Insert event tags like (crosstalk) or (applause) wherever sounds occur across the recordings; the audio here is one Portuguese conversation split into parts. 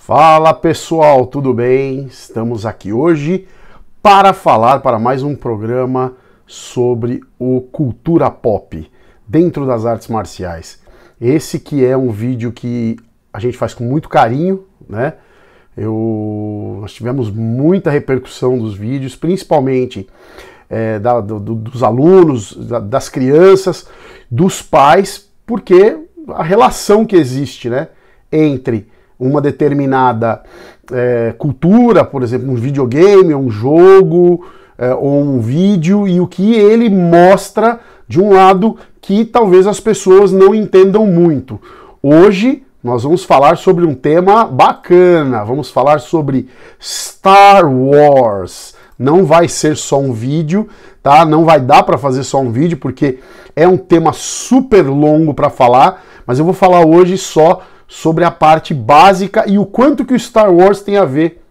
Fala pessoal, tudo bem? Estamos aqui hoje para falar para mais um programa sobre o cultura pop dentro das artes marciais. Esse que é um vídeo que a gente faz com muito carinho, né? Eu, nós tivemos muita repercussão dos vídeos, principalmente é, da, do, dos alunos, da, das crianças, dos pais, porque a relação que existe né, entre uma determinada é, cultura, por exemplo, um videogame, um jogo é, ou um vídeo, e o que ele mostra de um lado que talvez as pessoas não entendam muito. Hoje nós vamos falar sobre um tema bacana, vamos falar sobre Star Wars. Não vai ser só um vídeo, tá? Não vai dar para fazer só um vídeo porque é um tema super longo para falar, mas eu vou falar hoje só sobre a parte básica e o quanto que o Star Wars tem a ver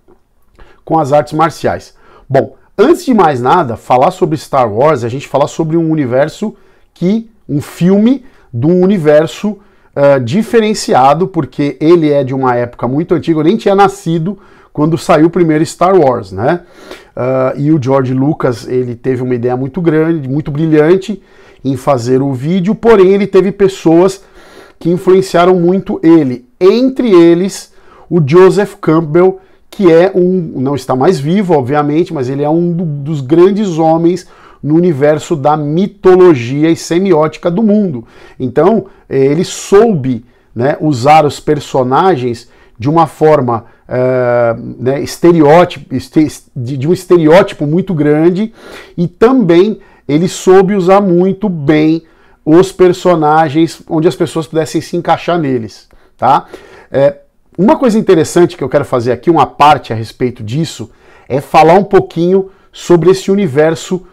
com as artes marciais. Bom, antes de mais nada, falar sobre Star Wars, a gente falar sobre um universo que um filme de um universo uh, diferenciado, porque ele é de uma época muito antiga, eu nem tinha nascido quando saiu o primeiro Star Wars, né? Uh, e o George Lucas, ele teve uma ideia muito grande, muito brilhante em fazer o vídeo, porém ele teve pessoas que influenciaram muito ele. Entre eles, o Joseph Campbell, que é um, não está mais vivo, obviamente, mas ele é um dos grandes homens no universo da mitologia e semiótica do mundo. Então, eh, ele soube né, usar os personagens de uma forma uh, né, estereótipo, de um estereótipo muito grande e também ele soube usar muito bem os personagens, onde as pessoas pudessem se encaixar neles, tá? É, uma coisa interessante que eu quero fazer aqui, uma parte a respeito disso, é falar um pouquinho sobre esse universo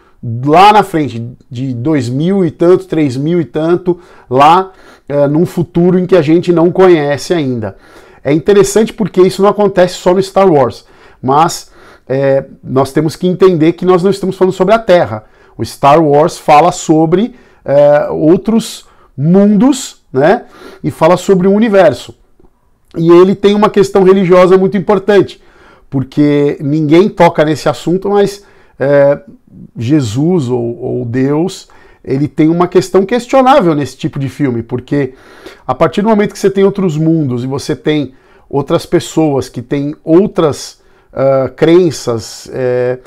lá na frente, de 2000 e tanto, 3000 e tanto, lá é, num futuro em que a gente não conhece ainda. É interessante porque isso não acontece só no Star Wars, mas é, nós temos que entender que nós não estamos falando sobre a Terra. O Star Wars fala sobre é, outros mundos, né? E fala sobre o universo. E ele tem uma questão religiosa muito importante, porque ninguém toca nesse assunto, mas é, Jesus ou, ou Deus ele tem uma questão questionável nesse tipo de filme, porque a partir do momento que você tem outros mundos e você tem outras pessoas que têm outras uh, crenças, é,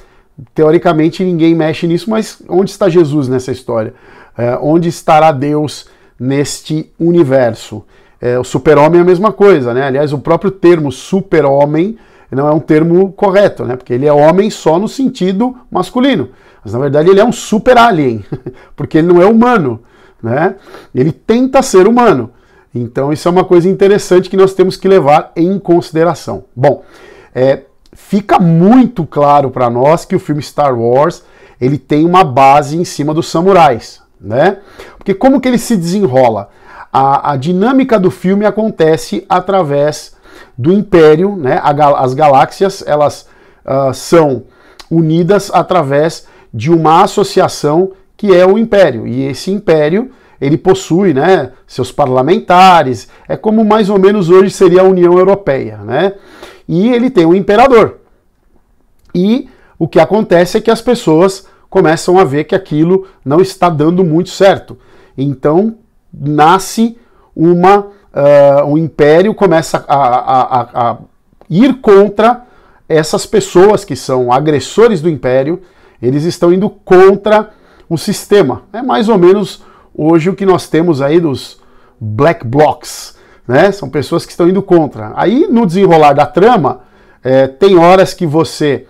teoricamente ninguém mexe nisso, mas onde está Jesus nessa história? É, onde estará Deus neste universo? É, o super-homem é a mesma coisa, né? Aliás, o próprio termo super-homem não é um termo correto, né? Porque ele é homem só no sentido masculino. Mas na verdade ele é um super-alien, (laughs) porque ele não é humano, né? Ele tenta ser humano. Então isso é uma coisa interessante que nós temos que levar em consideração. Bom, é, fica muito claro para nós que o filme Star Wars ele tem uma base em cima dos samurais, né? Porque como que ele se desenrola? A, a dinâmica do filme acontece através do Império, né? A, as galáxias elas uh, são unidas através de uma associação que é o Império e esse Império ele possui, né, seus parlamentares, é como mais ou menos hoje seria a União Europeia, né? e ele tem um imperador. E o que acontece é que as pessoas começam a ver que aquilo não está dando muito certo. Então nasce uma uh, um império começa a, a, a, a ir contra essas pessoas que são agressores do império. Eles estão indo contra o sistema. É mais ou menos hoje o que nós temos aí dos black blocs, né? São pessoas que estão indo contra. Aí no desenrolar da trama, é, tem horas que você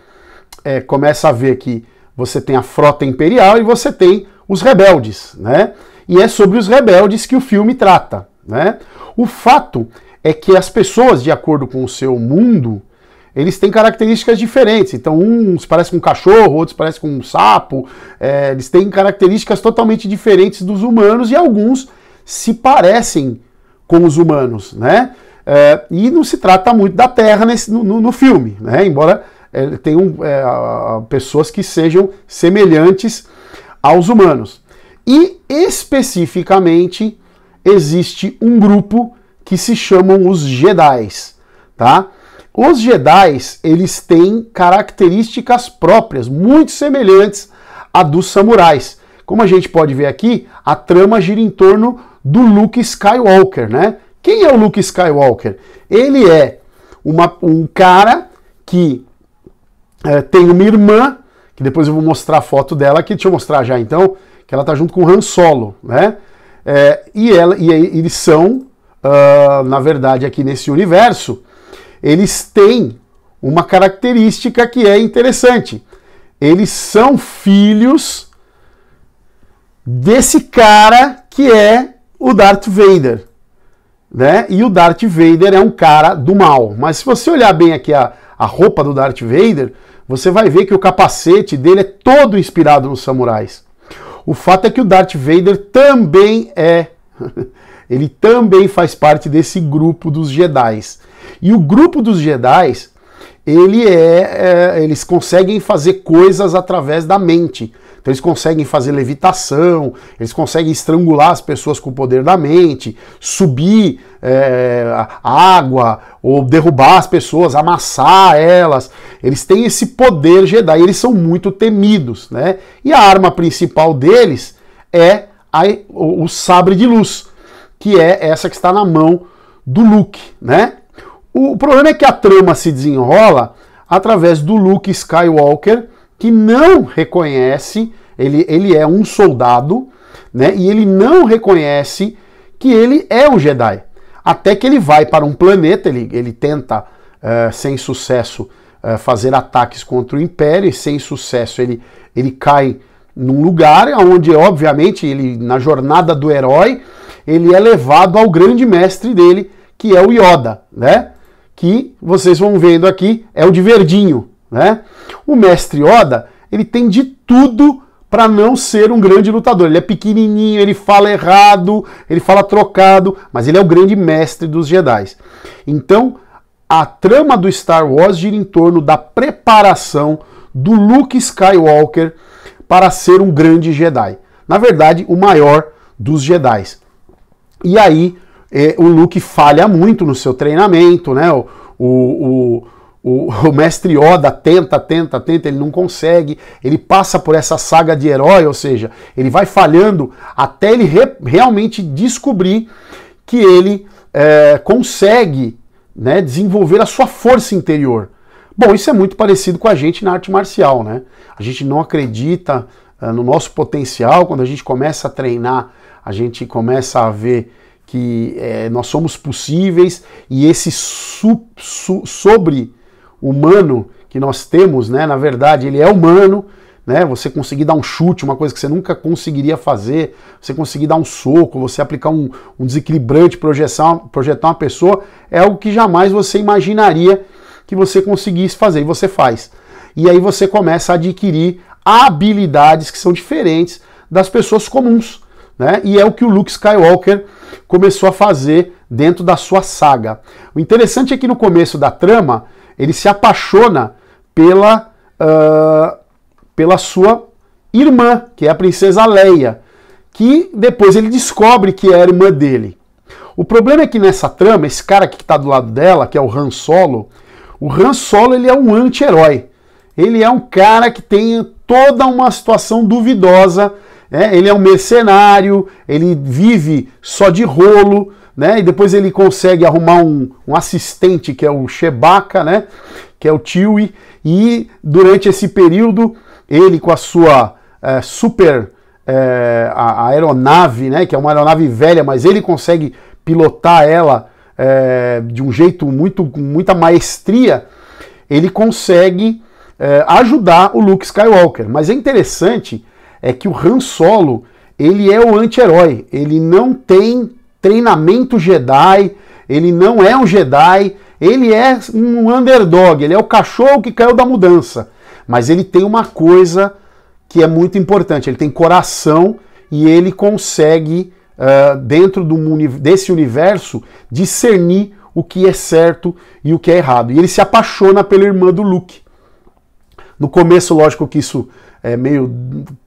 é, começa a ver que você tem a frota imperial e você tem os rebeldes, né? E é sobre os rebeldes que o filme trata, né? O fato é que as pessoas, de acordo com o seu mundo, eles têm características diferentes. Então, uns parecem com um cachorro, outros parecem com um sapo. É, eles têm características totalmente diferentes dos humanos e alguns se parecem com os humanos, né? É, e não se trata muito da Terra nesse, no, no, no filme, né? Embora é, tenham é, pessoas que sejam semelhantes aos humanos. E especificamente existe um grupo que se chamam os Jedi, tá? Os Jedi, eles têm características próprias, muito semelhantes à dos samurais. Como a gente pode ver aqui, a trama gira em torno do Luke Skywalker, né? Quem é o Luke Skywalker? Ele é uma, um cara que é, tem uma irmã, que depois eu vou mostrar a foto dela aqui, deixa eu mostrar já então, que ela tá junto com o Han Solo, né? É, e, ela, e eles são, uh, na verdade, aqui nesse universo, eles têm uma característica que é interessante. Eles são filhos desse cara que é o Darth Vader. Né? E o Darth Vader é um cara do mal. Mas se você olhar bem aqui a, a roupa do Darth Vader, você vai ver que o capacete dele é todo inspirado nos samurais. O fato é que o Darth Vader também é. (laughs) Ele também faz parte desse grupo dos Jedi. E o grupo dos Jedi, ele é, é, eles conseguem fazer coisas através da mente. Então eles conseguem fazer levitação, eles conseguem estrangular as pessoas com o poder da mente, subir é, água ou derrubar as pessoas, amassar elas. Eles têm esse poder Jedi, eles são muito temidos, né? E a arma principal deles é a, o, o sabre de luz, que é essa que está na mão do Luke, né? O problema é que a trama se desenrola através do Luke Skywalker que não reconhece, ele, ele é um soldado, né? E ele não reconhece que ele é um Jedi. Até que ele vai para um planeta, ele, ele tenta, uh, sem sucesso, uh, fazer ataques contra o Império, e sem sucesso ele, ele cai num lugar onde, obviamente, ele, na jornada do herói, ele é levado ao grande mestre dele, que é o Yoda, né? Que vocês vão vendo aqui, é o de verdinho, né? O mestre Oda, ele tem de tudo para não ser um grande lutador. Ele é pequenininho, ele fala errado, ele fala trocado, mas ele é o grande mestre dos Jedi. Então, a trama do Star Wars gira em torno da preparação do Luke Skywalker para ser um grande Jedi. Na verdade, o maior dos Jedi. E aí, é, o Luke falha muito no seu treinamento, né? O, o, o o, (laughs) o, mestre Oda tenta, tenta, tenta, ele não consegue. Ele passa por essa saga de herói, ou seja, ele vai falhando até ele re, realmente descobrir que ele é, consegue né, desenvolver a sua força interior. Bom, isso é muito parecido com a gente na arte marcial, né? A gente não acredita é, no nosso potencial quando a gente começa a treinar, a gente começa a ver que é, nós somos possíveis e esse su, su sobre humano que nós temos, né? Na verdade, ele é humano, né? Você conseguir dar um chute, uma coisa que você nunca conseguiria fazer, você conseguir dar um soco, você aplicar um, um desequilibrante, projeção, projetar uma pessoa, é algo que jamais você imaginaria que você conseguisse fazer, e você faz. E aí você começa a adquirir habilidades que são diferentes das pessoas comuns, né? E é o que o Luke Skywalker começou a fazer dentro da sua saga. O interessante é que no começo da trama, ele se apaixona pela, uh, pela sua irmã, que é a princesa Leia, que depois ele descobre que é a irmã dele. O problema é que nessa trama, esse cara que está do lado dela, que é o Han Solo, o Han Solo ele é um anti-herói. Ele é um cara que tem toda uma situação duvidosa. Né? Ele é um mercenário, ele vive só de rolo, né? E depois ele consegue arrumar um, um assistente que é o Chewbacca, né? Que é o Chewie. E durante esse período, ele com a sua é, super é, a, a, aeronave, né? Que é uma aeronave velha, mas ele consegue pilotar ela é, de um jeito muito com muita maestria. Ele consegue ajudar o Luke Skywalker. Mas é interessante é que o Han Solo ele é o anti-herói. Ele não tem treinamento Jedi, ele não é um Jedi, ele é um underdog, ele é o cachorro que caiu da mudança. Mas ele tem uma coisa que é muito importante, ele tem coração e ele consegue, uh, dentro do, desse universo, discernir o que é certo e o que é errado. E ele se apaixona pela irmã do Luke. No começo, lógico que isso é meio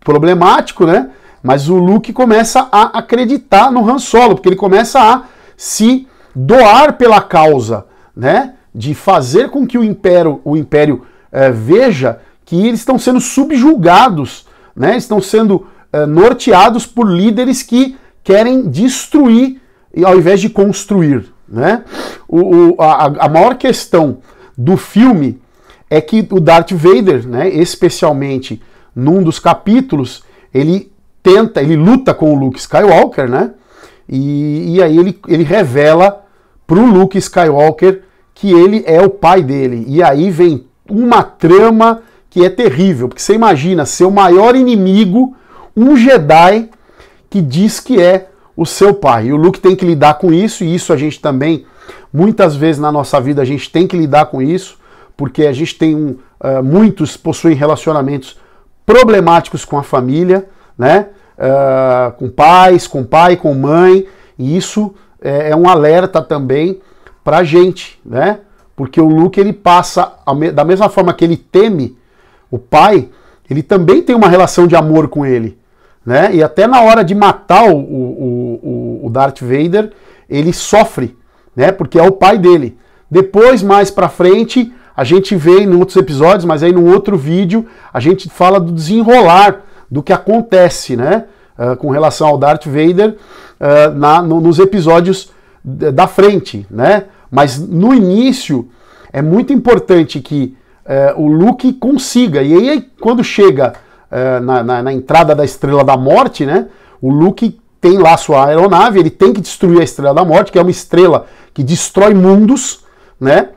problemático, né? Mas o Luke começa a acreditar no Han Solo, porque ele começa a se doar pela causa, né? De fazer com que o Império, o império é, veja que eles estão sendo subjugados, né? Estão sendo é, norteados por líderes que querem destruir ao invés de construir, né? O, o a, a maior questão do filme é que o Darth Vader, né? Especialmente num dos capítulos, ele tenta, ele luta com o Luke Skywalker, né? E, e aí ele, ele revela pro Luke Skywalker que ele é o pai dele. E aí vem uma trama que é terrível, porque você imagina seu maior inimigo, um Jedi que diz que é o seu pai. E o Luke tem que lidar com isso, e isso a gente também, muitas vezes na nossa vida, a gente tem que lidar com isso, porque a gente tem um. Uh, muitos possuem relacionamentos problemáticos com a família, né? Uh, com pais, com pai, com mãe, e isso é, é um alerta também pra gente, né? Porque o Luke ele passa, da mesma forma que ele teme o pai, ele também tem uma relação de amor com ele, né? E até na hora de matar o, o, o, o Darth Vader, ele sofre, né? Porque é o pai dele. Depois, mais pra frente, a gente vê em outros episódios, mas aí no outro vídeo, a gente fala do desenrolar do que acontece, né? Uh, com relação ao Darth Vader uh, na, no, nos episódios da frente, né? Mas no início é muito importante que uh, o Luke consiga. E aí, quando chega eh, na, na, na, entrada da Estrela da Morte, né? O Luke tem lá sua aeronave, ele tem que destruir a Estrela da Morte, que é uma estrela que destrói mundos, né?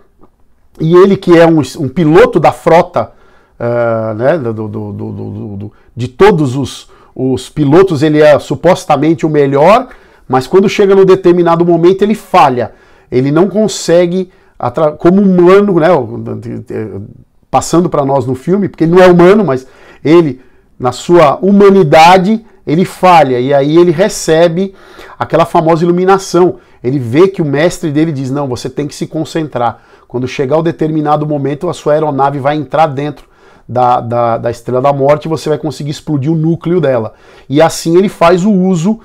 E ele, que é um, um piloto da frota uh, né, do, do, do, de todos os, os pilotos, ele é supostamente o melhor, mas quando chega no determinado momento ele falha. Ele não consegue, como humano, né, é, passando para nós no filme, porque ele não é humano, mas ele, na sua humanidade, ele falha. E aí ele recebe aquela famosa iluminação. Ele vê que o mestre dele diz: não, você tem que se concentrar. Quando chegar o um determinado momento, a sua aeronave vai entrar dentro da, da, da estrela da morte, você vai conseguir explodir o núcleo dela. E assim ele faz o uso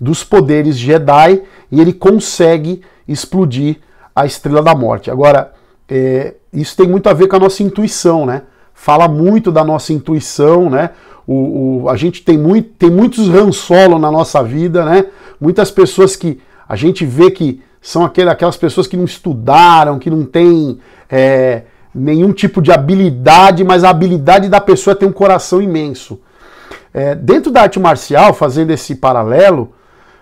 dos poderes Jedi e ele consegue explodir a estrela da morte. Agora, é, isso tem muito a ver com a nossa intuição, né? Fala muito da nossa intuição, né? O, o, a gente tem, muito, tem muitos rançolo na nossa vida, né? Muitas pessoas que a gente vê que são aquelas pessoas que não estudaram, que não têm é, nenhum tipo de habilidade, mas a habilidade da pessoa é ter um coração imenso. É, dentro da arte marcial, fazendo esse paralelo,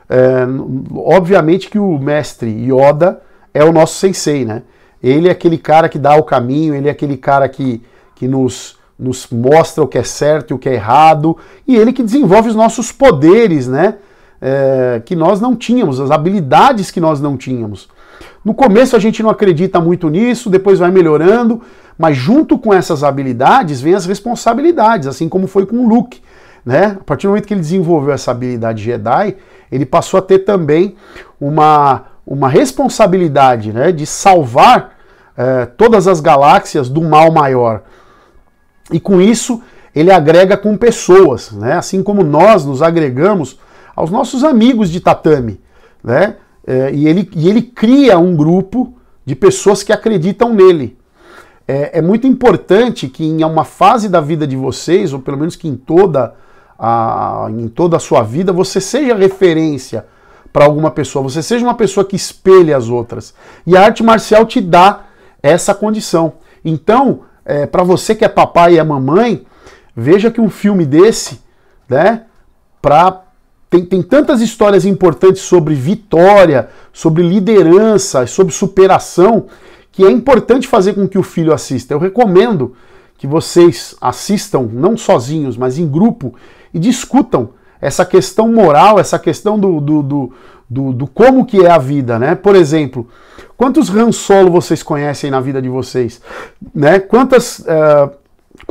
é, obviamente que o mestre Yoda é o nosso sensei, né? Ele é aquele cara que dá o caminho, ele é aquele cara que, que nos, nos mostra o que é certo e o que é errado, e ele que desenvolve os nossos poderes, né? É, que nós não tínhamos, as habilidades que nós não tínhamos. No começo a gente não acredita muito nisso, depois vai melhorando, mas junto com essas habilidades vem as responsabilidades, assim como foi com o Luke. Né? A partir do momento que ele desenvolveu essa habilidade Jedi, ele passou a ter também uma, uma responsabilidade né, de salvar eh, todas as galáxias do mal maior. E com isso, ele agrega com pessoas, né? assim como nós nos agregamos aos nossos amigos de tatame. Né? é, e, ele, e ele cria um grupo de pessoas que acreditam nele. É, é, muito importante que em uma fase da vida de vocês, ou pelo menos que em toda a, em toda a sua vida, você seja referência para alguma pessoa, você seja uma pessoa que espelhe as outras. E a arte marcial te dá essa condição. Então, é, para você que é papai e é mamãe, veja que um filme desse, né, para tem, tem tantas histórias importantes sobre vitória, sobre liderança, sobre superação, que é importante fazer com que o filho assista. Eu recomendo que vocês assistam, não sozinhos, mas em grupo, e discutam essa questão moral, essa questão do, do, do, do, do como que é a vida, né? Por exemplo, quantos Han Solo vocês conhecem na vida de vocês? Né? Quantas... Uh,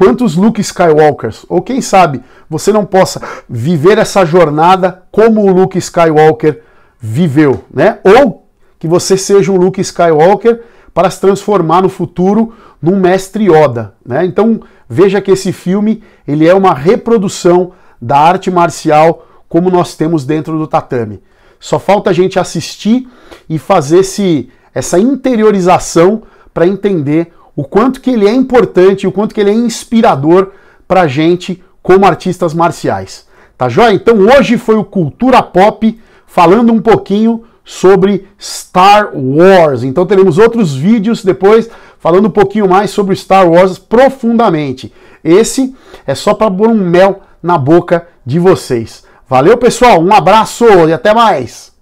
quantos Luke Skywalkers, ou quem sabe você não possa viver essa jornada como o Luke Skywalker viveu, né? Ou que você seja um Luke Skywalker para se transformar no futuro num mestre Yoda, né? Então veja que esse filme ele é uma reprodução da arte marcial como nós temos dentro do tatame. Só falta a gente assistir e fazer esse, essa interiorização para entender o quanto que ele é importante, o quanto que ele é inspirador pra gente como artistas marciais. Tá joia? Então hoje foi o Cultura Pop falando um pouquinho sobre Star Wars. Então teremos outros vídeos depois falando um pouquinho mais sobre Star Wars profundamente. Esse é só para pôr um mel na boca de vocês. Valeu, pessoal. Um abraço e até mais.